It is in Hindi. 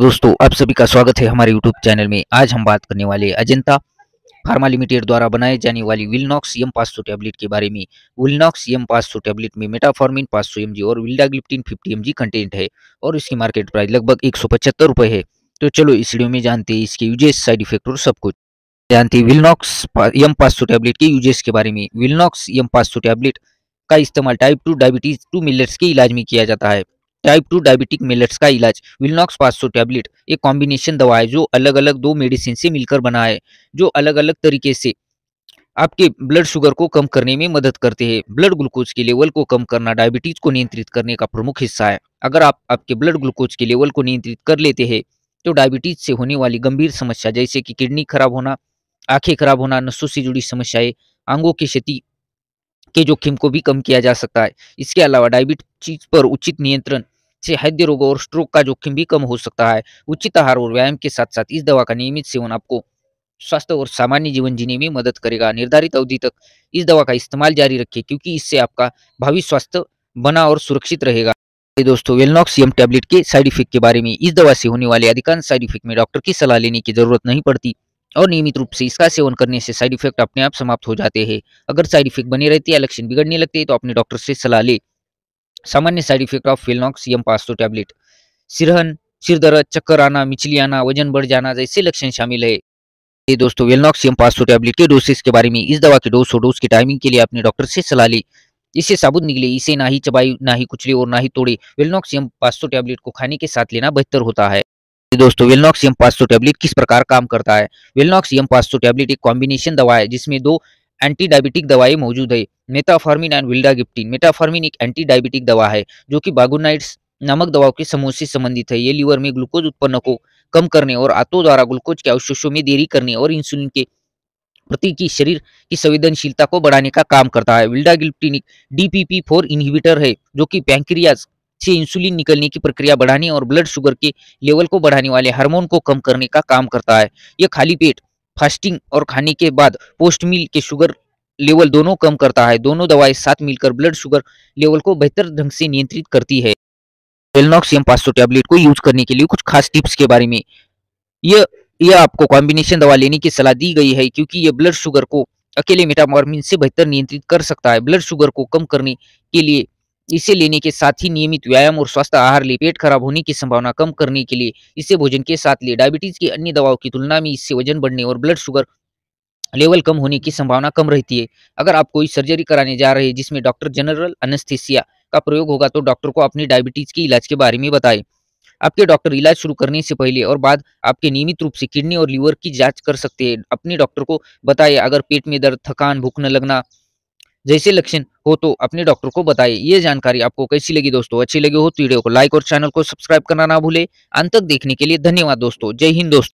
दोस्तों आप सभी का स्वागत है हमारे YouTube चैनल में आज हम बात करने वाले अजंता फार्मा लिमिटेड द्वारा बनाए जाने वाली विलनॉक्स एम पाँच सौ टैबलेट के बारे में विलनॉक्स एम पाँच सौ टैबलेट में मेटाफॉर्मिन पाँच सौ एम जी और vildagliptin fifty M G content है और इसकी मार्केट प्राइस लगभग एक सौ पचहत्तर रुपये है तो चलो इस वीडियो में जानते हैं इसके यूजेस साइड इफेक्ट और सब कुछ जानते हैं विलनॉक्स एम पाँच सौ टैबलेट के यूजेस के बारे में विलनॉक्स एम पाँच सौ टैबलेट का इस्तेमाल टाइप टू डायबिटीज टू मिलर्स के इलाज में किया जाता है टाइप टू डायबिटिक मेलेट्स का इलाज विलनॉक्स पाँच टैबलेट एक कॉम्बिनेशन दवा है जो अलग अलग दो मेडिसिन से मिलकर बना है जो अलग अलग तरीके से आपके ब्लड शुगर को कम करने में मदद करते हैं ब्लड ग्लूकोज के लेवल को कम करना डायबिटीज को नियंत्रित करने का प्रमुख हिस्सा है अगर आप आपके ब्लड ग्लूकोज के लेवल को नियंत्रित कर लेते हैं तो डायबिटीज से होने वाली गंभीर समस्या जैसे कि किडनी खराब होना आंखें खराब होना नसों से जुड़ी समस्याएं आंगों की क्षति के जोखिम को भी कम किया जा सकता है इसके अलावा डायबिटीज पर उचित नियंत्रण से हृदय रोग और स्ट्रोक का जोखिम भी कम हो सकता है उचित आहार और व्यायाम के साथ साथ इस दवा का नियमित सेवन आपको स्वास्थ्य और सामान्य जीवन जीने में मदद करेगा निर्धारित अवधि तक इस दवा का इस्तेमाल जारी रखें क्योंकि इससे आपका भावी स्वास्थ्य बना और सुरक्षित रहेगा दोस्तों वेलनॉक्स एम टैबलेट के साइड इफेक्ट के बारे में इस दवा से होने वाले अधिकांश साइड इफेक्ट में डॉक्टर की सलाह लेने की जरूरत नहीं पड़ती और नियमित रूप से इसका सेवन करने से साइड इफेक्ट अपने आप समाप्त हो जाते हैं अगर साइड इफेक्ट बने रहते या लक्षण बिगड़ने लगते हैं तो अपने डॉक्टर से सलाह लें सामान्य side effect of Filnox M पाँच सौ टैबलेट सिरहन सिर दर्द चक्कर आना मिचली आना वजन बढ़ जाना जैसे लक्षण शामिल है ये दोस्तों वेलनॉक्स एम पाँच सौ टैबलेट के डोसेस के बारे में इस दवा के डोज और डोज की टाइमिंग के लिए अपने डॉक्टर से सलाह ली इससे साबुत निकले इसे ना ही चबाई ना ही कुचले और ना ही तोड़े वेलनॉक्स एम पाँच सौ टैबलेट को खाने के साथ लेना बेहतर होता है दोस्तों वेलनॉक्स एम पाँच सौ टैबलेट किस प्रकार काम करता है वेलनॉक्स एम पाँच सौ टैबलेट एक कॉम्बिनेशन दवा है जिसमें दो एंटी डायबिटिक दवाई मौजूद है मेटाफॉर्मिन एंड विल्डागिप्टिन मेटाफॉर्मिन एक एंटी डायबिटिक दवा है जो कि बागोनाइट्स नामक दवाओं के समूह से संबंधित है ये लीवर में ग्लूकोज उत्पन्न को कम करने और आंतों द्वारा ग्लूकोज के अवशेषों में देरी करने और इंसुलिन के प्रति की शरीर की संवेदनशीलता को बढ़ाने का काम करता है एक डीपीपी फोर इनहिबिटर है जो कि पैंक्रियाज से इंसुलिन निकलने की प्रक्रिया बढ़ाने और ब्लड शुगर के लेवल को बढ़ाने वाले हार्मोन को कम करने का काम करता है यह खाली पेट फास्टिंग और खाने के बाद पोस्ट मील के शुगर लेवल दोनों कम करता है दोनों दवाएं साथ मिलकर ब्लड शुगर लेवल को बेहतर ढंग से नियंत्रित करती है एलनॉक्सियम पाँच टैबलेट को यूज करने के लिए कुछ खास टिप्स के बारे में यह यह आपको कॉम्बिनेशन दवा लेने की सलाह दी गई है क्योंकि यह ब्लड शुगर को अकेले मेटामॉर्मिन से बेहतर नियंत्रित कर सकता है ब्लड शुगर को कम करने के लिए इसे लेने के साथ ही नियमित व्यायाम और स्वस्थ आहार ले पेट खराब होने की संभावना कम करने के लिए इसे भोजन के साथ ले डायबिटीज की अन्य दवाओं की तुलना में इससे वजन बढ़ने और ब्लड शुगर लेवल कम होने की संभावना कम रहती है अगर आप कोई सर्जरी कराने जा रहे हैं जिसमें डॉक्टर जनरल अनस्थिसिया का प्रयोग होगा तो डॉक्टर को अपनी डायबिटीज के इलाज के बारे में बताएं आपके डॉक्टर इलाज शुरू करने से पहले और बाद आपके नियमित रूप से किडनी और लीवर की जांच कर सकते हैं अपने डॉक्टर को बताएं अगर पेट में दर्द थकान भूख न लगना जैसे लक्षण हो तो अपने डॉक्टर को बताए ये जानकारी आपको कैसी लगी दोस्तों अच्छी लगी हो तो वीडियो को लाइक और चैनल को सब्सक्राइब करना ना भूले अंत तक देखने के लिए धन्यवाद दोस्तों जय हिंद दोस्तों